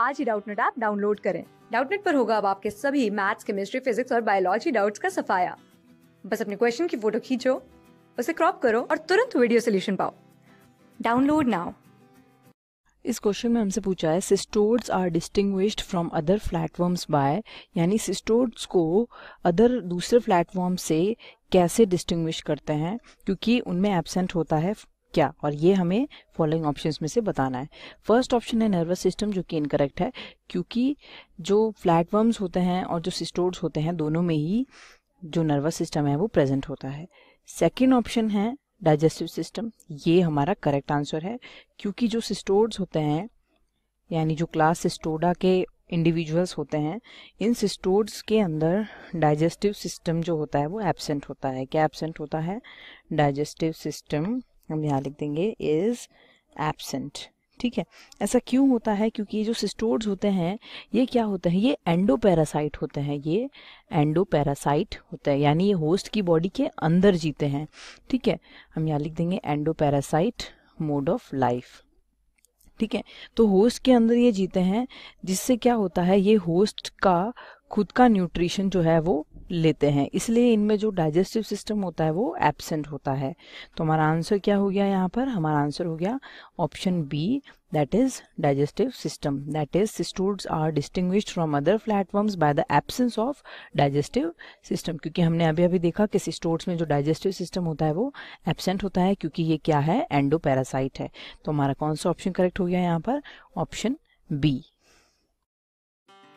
आज ही Doubtnut app download करें डाउटनेट पर होगा अब आपके सभी मैथ्स केमिस्ट्री फिजिक्स और बायोलॉजी डाउट्स का सफाया बस अपने क्वेश्चन की फोटो खींचो उसे क्रॉप करो और तुरंत वीडियो सोल्यूशन पाओ डाउनलोड नाउ इस क्वेश्चन में हमसे पूछा है cestodes are distinguished from other flatworms by यानी सिस्टोड्स को अदर दूसरे प्लेटफॉर्म से कैसे डिस्टिंग्विश करते हैं क्योंकि उनमें एबसेंट होता है क्या और ये हमें फॉलोइंग ऑप्शंस में से बताना है फर्स्ट ऑप्शन है नर्वस सिस्टम जो कि इनकरेक्ट है क्योंकि जो फ्लैटवर्म्स होते हैं और जो सिस्टोर्स होते हैं दोनों में ही जो नर्वस सिस्टम है वो प्रेजेंट होता है सेकेंड ऑप्शन है डाइजेस्टिव सिस्टम ये हमारा करेक्ट आंसर है क्योंकि जो सिस्टोर्स होते हैं यानी जो क्लास सिस्टोडा के इंडिविजुअल्स होते हैं इन सिस्टोर्स के अंदर डाइजेस्टिव सिस्टम जो होता है वो एबसेंट होता है क्या एबसेंट होता है डाइजेस्टिव सिस्टम हम यहाँ लिख देंगे इज़ एबसेंट ठीक है ऐसा क्यों होता है क्योंकि ये जो सिस्टोर्स होते हैं ये क्या होते हैं ये एंडोपैरासाइट होते हैं ये एंडोपैरासाइट होते हैं यानी ये होस्ट की बॉडी के अंदर जीते हैं ठीक है हम यहाँ लिख देंगे एंडोपैरासाइट मोड ऑफ लाइफ ठीक है तो होस्ट के अंदर ये जीते हैं जिससे क्या होता है ये होस्ट का खुद का न्यूट्रिशन जो है वो लेते हैं इसलिए इनमें जो डाइजेस्टिव सिस्टम होता है वो एबसेंट होता है तो हमारा आंसर क्या हो गया यहाँ पर हमारा आंसर हो गया option B that is digestive system that is cestodes are distinct from other platforms by the absence of digestive system क्योंकि हमने अभी अभी देखा कि सिस्टोर्ड्स में जो डाइजेस्टिव सिस्टम होता है वो एबसेंट होता है क्योंकि ये क्या है एंडोपैरासाइट है तो हमारा कौन सा ऑप्शन करेक्ट हो गया यहाँ पर ऑप्शन बी